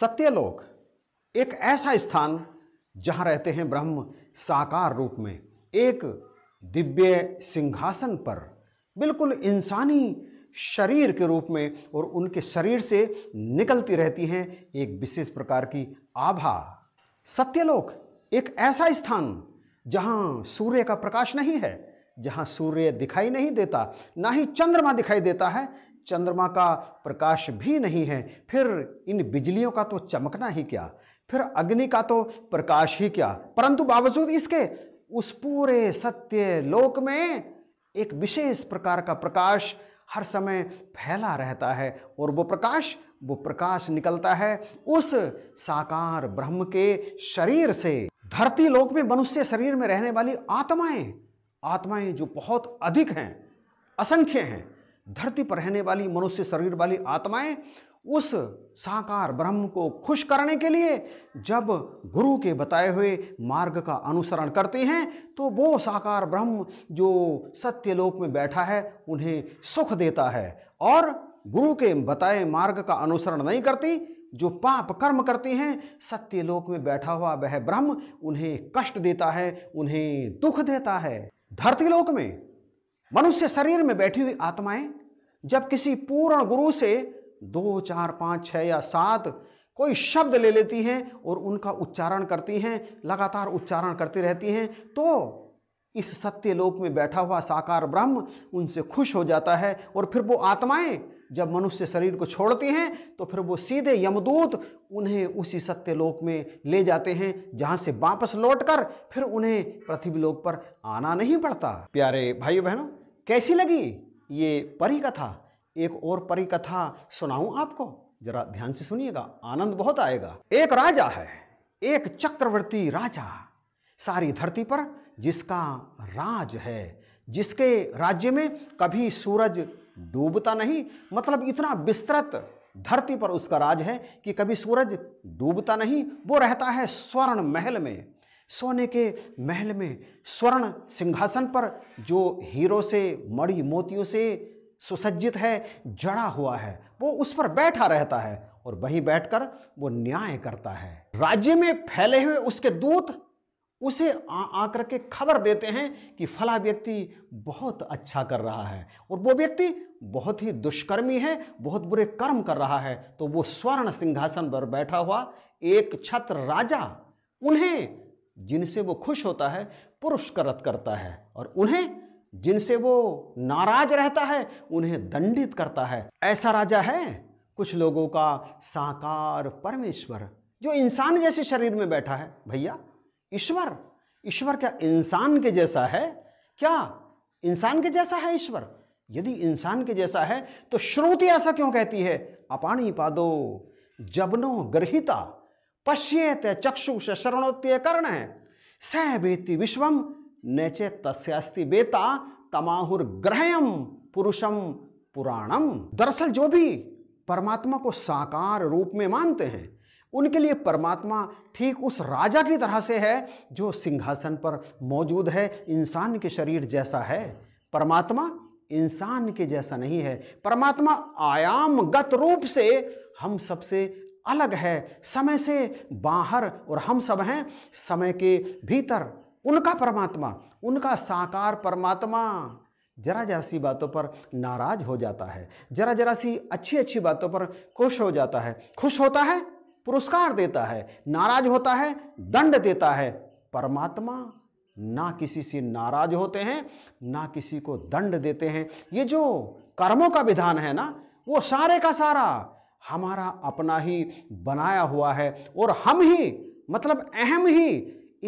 सत्यलोक एक ऐसा स्थान जहाँ रहते हैं ब्रह्म साकार रूप में एक दिव्य सिंहासन पर बिल्कुल इंसानी शरीर के रूप में और उनके शरीर से निकलती रहती हैं एक विशेष प्रकार की आभा सत्यलोक एक ऐसा स्थान जहाँ सूर्य का प्रकाश नहीं है जहाँ सूर्य दिखाई नहीं देता ना ही चंद्रमा दिखाई देता है चंद्रमा का प्रकाश भी नहीं है फिर इन बिजलियों का तो चमकना ही क्या फिर अग्नि का तो प्रकाश ही क्या परंतु बावजूद इसके उस पूरे सत्य लोक में एक विशेष प्रकार का प्रकाश हर समय फैला रहता है और वो प्रकाश वो प्रकाश निकलता है उस साकार ब्रह्म के शरीर से धरती लोक में मनुष्य शरीर में रहने वाली आत्माएं आत्माएं जो बहुत अधिक हैं असंख्य हैं धरती पर रहने वाली मनुष्य शरीर वाली आत्माएं उस साकार ब्रह्म को खुश करने के लिए जब गुरु के बताए हुए मार्ग का अनुसरण करती हैं तो वो साकार ब्रह्म जो सत्यलोक में बैठा है उन्हें सुख देता है और गुरु के बताए मार्ग का अनुसरण नहीं करती जो पाप कर्म करती हैं सत्यलोक में बैठा हुआ वह ब्रह्म उन्हें कष्ट देता है उन्हें दुख देता है धरतीलोक में मनुष्य शरीर में बैठी हुई आत्माएं जब किसी पूर्ण गुरु से दो चार पाँच छः या सात कोई शब्द ले लेती हैं और उनका उच्चारण करती हैं लगातार उच्चारण करती रहती हैं तो इस सत्य लोक में बैठा हुआ साकार ब्रह्म उनसे खुश हो जाता है और फिर वो आत्माएं जब मनुष्य शरीर को छोड़ती हैं तो फिर वो सीधे यमदूत उन्हें उसी सत्य लोक में ले जाते हैं जहाँ से वापस लौटकर फिर उन्हें पृथ्वी लोक पर आना नहीं पड़ता प्यारे भाई बहनों कैसी लगी ये परी कथा एक और परी कथा सुनाऊं आपको जरा ध्यान से सुनिएगा आनंद बहुत आएगा एक राजा है एक चक्रवर्ती राजा सारी धरती पर जिसका राज है जिसके राज्य में कभी सूरज डूबता नहीं मतलब इतना विस्तृत धरती पर उसका राज है कि कभी सूरज डूबता नहीं वो रहता है स्वर्ण महल में सोने के महल में स्वर्ण सिंहासन पर जो हीरो से मड़ी मोतियों से सुसज्जित है जड़ा हुआ है वो उस पर बैठा रहता है और वहीं बैठकर वो न्याय करता है राज्य में फैले हुए उसके दूत उसे आकर के खबर देते हैं कि फला व्यक्ति बहुत अच्छा कर रहा है और वो व्यक्ति बहुत ही दुष्कर्मी है बहुत बुरे कर्म कर रहा है तो वो स्वर्ण सिंहासन पर बैठा हुआ एक छत्र राजा उन्हें जिनसे वो खुश होता है पुरस्कृत करता है और उन्हें जिनसे वो नाराज रहता है उन्हें दंडित करता है ऐसा राजा है कुछ लोगों का साकार परमेश्वर जो इंसान जैसे शरीर में बैठा है भैया ईश्वर ईश्वर क्या इंसान के जैसा है क्या इंसान के जैसा है ईश्वर यदि इंसान के जैसा है तो श्रुति ऐसा क्यों कहती है अपाणी पादो जबनो ग्रहिता पश्येत चक्षु से शरणोत्य कर्ण है सह वेति विश्वम नैचे तस्यास्ति बेता तमाहुर तमाहुर्ग्रहयम पुरुषम पुराणम दरअसल जो भी परमात्मा को साकार रूप में मानते हैं उनके लिए परमात्मा ठीक उस राजा की तरह से है जो सिंहासन पर मौजूद है इंसान के शरीर जैसा है परमात्मा इंसान के जैसा नहीं है परमात्मा आयामगत रूप से हम सबसे अलग है समय से बाहर और हम सब हैं समय के भीतर उनका परमात्मा उनका साकार परमात्मा जरा जरा सी बातों पर नाराज हो जाता है जरा जरा सी अच्छी अच्छी बातों पर खुश हो जाता है खुश होता है पुरस्कार देता है नाराज होता है दंड देता है परमात्मा ना किसी से नाराज होते हैं ना किसी को दंड देते हैं ये जो कर्मों का विधान है ना वो सारे का सारा हमारा अपना ही बनाया हुआ है और हम ही मतलब अहम ही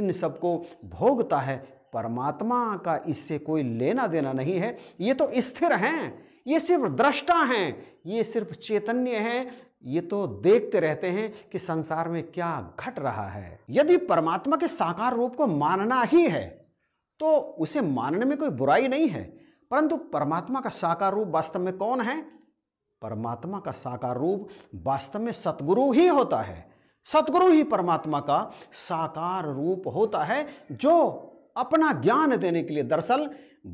इन सबको भोगता है परमात्मा का इससे कोई लेना देना नहीं है ये तो स्थिर हैं ये सिर्फ दृष्टा हैं ये सिर्फ चैतन्य हैं ये तो देखते रहते हैं कि संसार में क्या घट रहा है यदि परमात्मा के साकार रूप को मानना ही है तो उसे मानने में कोई बुराई नहीं है परंतु परमात्मा का साकार रूप वास्तव में कौन है परमात्मा का साकार रूप वास्तव में सतगुरु ही होता है सतगुरु ही परमात्मा का साकार रूप होता है जो अपना ज्ञान देने के लिए दरअसल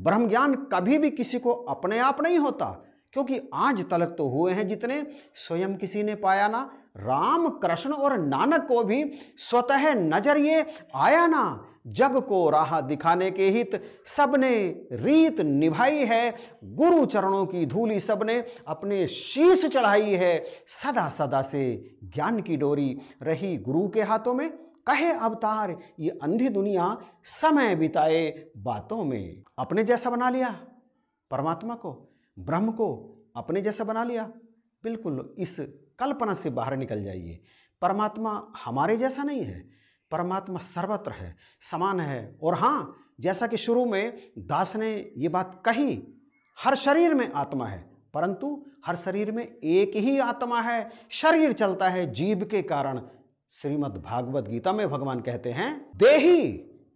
ब्रह्म ज्ञान कभी भी किसी को अपने आप नहीं होता क्योंकि आज तलक तो हुए हैं जितने स्वयं किसी ने पाया ना राम कृष्ण और नानक को भी स्वतः नजरिए आया ना जग को राह दिखाने के हित सबने रीत निभाई है गुरु चरणों की धूली सबने अपने शीश चढ़ाई है सदा सदा से ज्ञान की डोरी रही गुरु के हाथों में कहे अवतार ये अंधी दुनिया समय बिताए बातों में अपने जैसा बना लिया परमात्मा को ब्रह्म को अपने जैसा बना लिया बिल्कुल इस कल्पना से बाहर निकल जाइए परमात्मा हमारे जैसा नहीं है परमात्मा सर्वत्र है समान है और हाँ जैसा कि शुरू में दास ने ये बात कही हर शरीर में आत्मा है परंतु हर शरीर में एक ही आत्मा है शरीर चलता है जीव के कारण श्रीमद् भागवत गीता में भगवान कहते हैं देही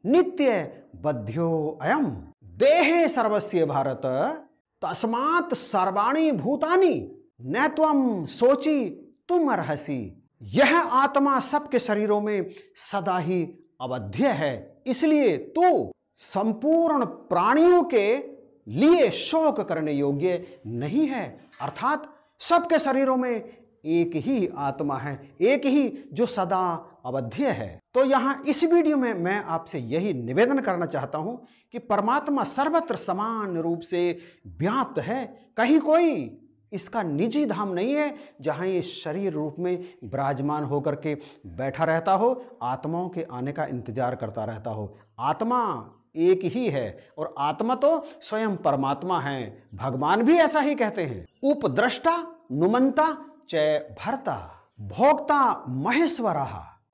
नित्य बद्यो अयम देहे सर्वस्य भारत तस्मात सर्वाणी भूतानी न तुम सोची तुम अरहसी यह आत्मा सबके शरीरों में सदा ही अवध्य है इसलिए तू संपूर्ण प्राणियों के लिए शोक करने योग्य नहीं है अर्थात सबके शरीरों में एक ही आत्मा है एक ही जो सदा अवध्य है तो यहाँ इस वीडियो में मैं आपसे यही निवेदन करना चाहता हूँ कि परमात्मा सर्वत्र समान रूप से व्याप्त है कहीं कोई इसका निजी धाम नहीं है जहाँ ये शरीर रूप में विराजमान होकर के बैठा रहता हो आत्माओं के आने का इंतजार करता रहता हो आत्मा एक ही है और आत्मा तो स्वयं परमात्मा है भगवान भी ऐसा ही कहते हैं उपद्रष्टा नुमंता चय भरता भोक्ता महेश्वरा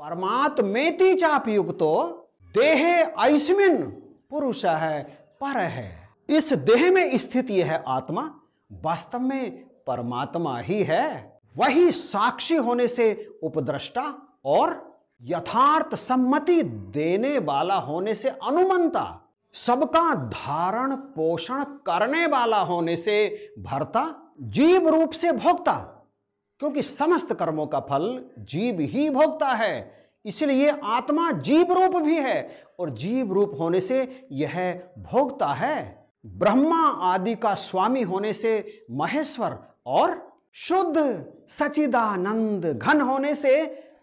परमात्मेति युक्त देहे ऐस्मिन पुरुष है पर है इस देह में स्थित यह है आत्मा वास्तव में परमात्मा ही है वही साक्षी होने से उपद्रष्टा और यथार्थ सम्मति देने वाला होने से अनुमंता सबका धारण पोषण करने वाला होने से भरता जीव रूप से भोगता क्योंकि समस्त कर्मों का फल जीव ही भोगता है इसलिए आत्मा जीव रूप भी है और जीव रूप होने से यह भोगता है ब्रह्मा आदि का स्वामी होने से महेश्वर और शुद्ध सचिदानंद घन होने से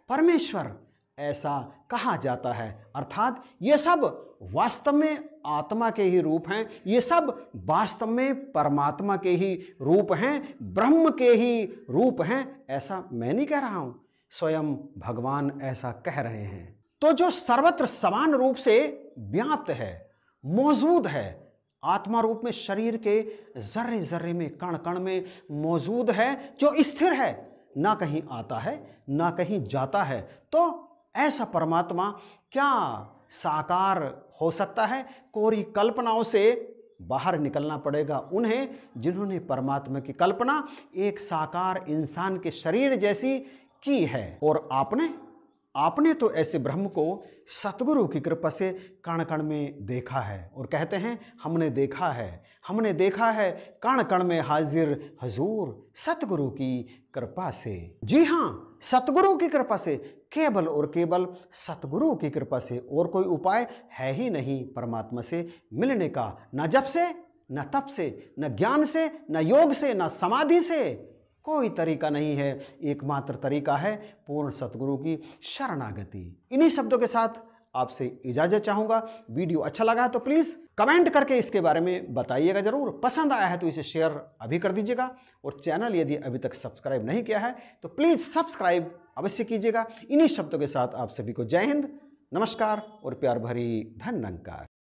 परमेश्वर ऐसा कहा जाता है अर्थात ये सब वास्तव में आत्मा के ही रूप हैं ये सब वास्तव में परमात्मा के ही रूप हैं ब्रह्म के ही रूप हैं ऐसा मैं नहीं कह रहा हूं स्वयं भगवान ऐसा कह रहे हैं तो जो सर्वत्र समान रूप से व्याप्त है मौजूद है आत्मा रूप में शरीर के जर्रे जर्रे में कण कण में मौजूद है जो स्थिर है ना कहीं आता है ना कहीं जाता है तो ऐसा परमात्मा क्या साकार हो सकता है कोरी कल्पनाओं से बाहर निकलना पड़ेगा उन्हें जिन्होंने परमात्मा की कल्पना एक साकार इंसान के शरीर जैसी की है और आपने आपने तो ऐसे ब्रह्म को सतगुरु की कृपा से कण कण में देखा है और कहते हैं हमने देखा है हमने देखा है कण कण में हाजिर हजूर सतगुरु की कृपा से जी हाँ सतगुरु की कृपा से केवल और केवल सतगुरु की कृपा से और कोई उपाय है ही नहीं परमात्मा से मिलने का न जब से न तप से न ज्ञान से न योग से न समाधि से कोई तरीका नहीं है एकमात्र तरीका है पूर्ण सतगुरु की शरणागति इन्हीं शब्दों के साथ आपसे इजाजत चाहूँगा वीडियो अच्छा लगा तो प्लीज़ कमेंट करके इसके बारे में बताइएगा ज़रूर पसंद आया है तो इसे शेयर अभी कर दीजिएगा और चैनल यदि अभी तक सब्सक्राइब नहीं किया है तो प्लीज़ सब्सक्राइब अवश्य कीजिएगा इन्हीं शब्दों के साथ आप सभी को जय हिंद नमस्कार और प्यार भरी धन नंकार